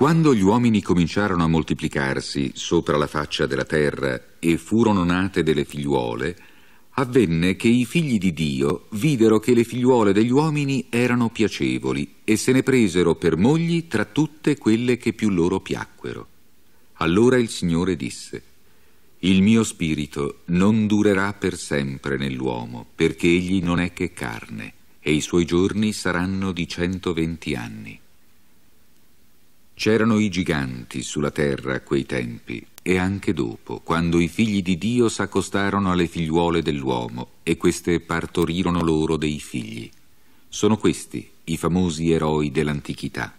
Quando gli uomini cominciarono a moltiplicarsi sopra la faccia della terra e furono nate delle figliuole, avvenne che i figli di Dio videro che le figliuole degli uomini erano piacevoli e se ne presero per mogli tra tutte quelle che più loro piacquero. Allora il Signore disse, Il mio spirito non durerà per sempre nell'uomo, perché egli non è che carne, e i suoi giorni saranno di centoventi anni. C'erano i giganti sulla terra a quei tempi e anche dopo, quando i figli di Dio s'accostarono alle figliuole dell'uomo e queste partorirono loro dei figli. Sono questi i famosi eroi dell'antichità.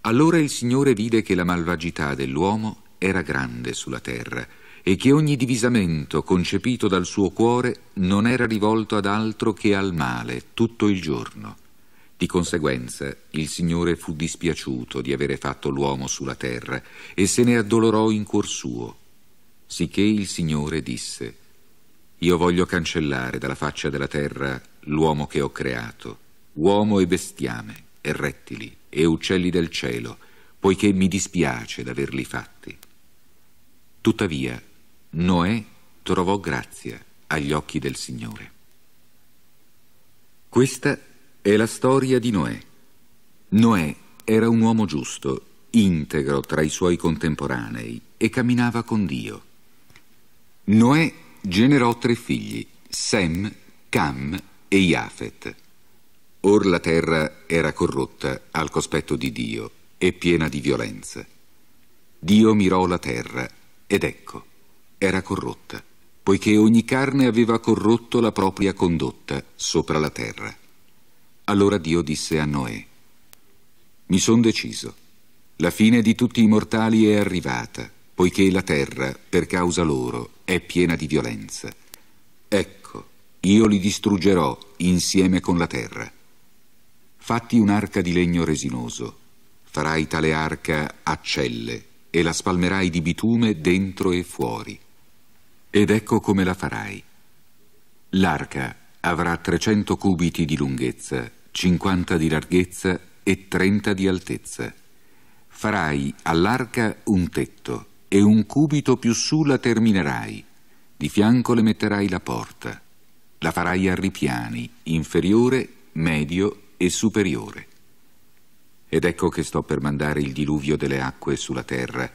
Allora il Signore vide che la malvagità dell'uomo era grande sulla terra e che ogni divisamento concepito dal suo cuore non era rivolto ad altro che al male tutto il giorno. Di conseguenza il Signore fu dispiaciuto di avere fatto l'uomo sulla terra e se ne addolorò in cuor suo, sicché il Signore disse «Io voglio cancellare dalla faccia della terra l'uomo che ho creato, uomo e bestiame, e rettili, e uccelli del cielo, poiché mi dispiace d'averli fatti». Tuttavia Noè trovò grazia agli occhi del Signore. Questa è la storia di Noè. Noè era un uomo giusto, integro tra i suoi contemporanei e camminava con Dio. Noè generò tre figli, Sem, Cam e Iafet. Or la terra era corrotta al cospetto di Dio e piena di violenza. Dio mirò la terra ed ecco, era corrotta, poiché ogni carne aveva corrotto la propria condotta sopra la terra. Allora Dio disse a Noè, mi son deciso, la fine di tutti i mortali è arrivata, poiché la terra, per causa loro, è piena di violenza. Ecco, io li distruggerò insieme con la terra. Fatti un'arca di legno resinoso, farai tale arca a celle e la spalmerai di bitume dentro e fuori. Ed ecco come la farai. L'arca avrà 300 cubiti di lunghezza 50 di larghezza e 30 di altezza. Farai all'arca un tetto e un cubito più su la terminerai. Di fianco le metterai la porta. La farai a ripiani, inferiore, medio e superiore. Ed ecco che sto per mandare il diluvio delle acque sulla terra,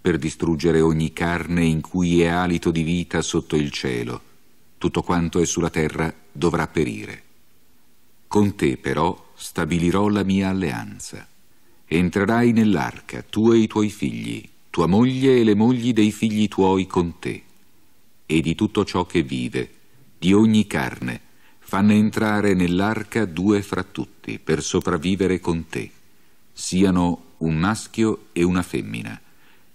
per distruggere ogni carne in cui è alito di vita sotto il cielo. Tutto quanto è sulla terra dovrà perire. Con te però stabilirò la mia alleanza. Entrerai nell'arca, tu e i tuoi figli, tua moglie e le mogli dei figli tuoi con te. E di tutto ciò che vive, di ogni carne, fanno entrare nell'arca due fra tutti per sopravvivere con te. Siano un maschio e una femmina,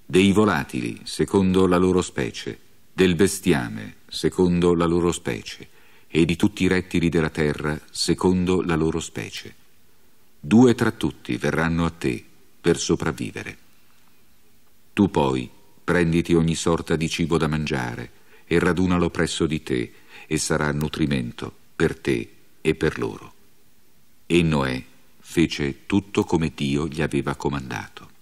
dei volatili secondo la loro specie, del bestiame secondo la loro specie, e di tutti i rettili della terra secondo la loro specie. Due tra tutti verranno a te per sopravvivere. Tu poi prenditi ogni sorta di cibo da mangiare e radunalo presso di te e sarà nutrimento per te e per loro. E Noè fece tutto come Dio gli aveva comandato.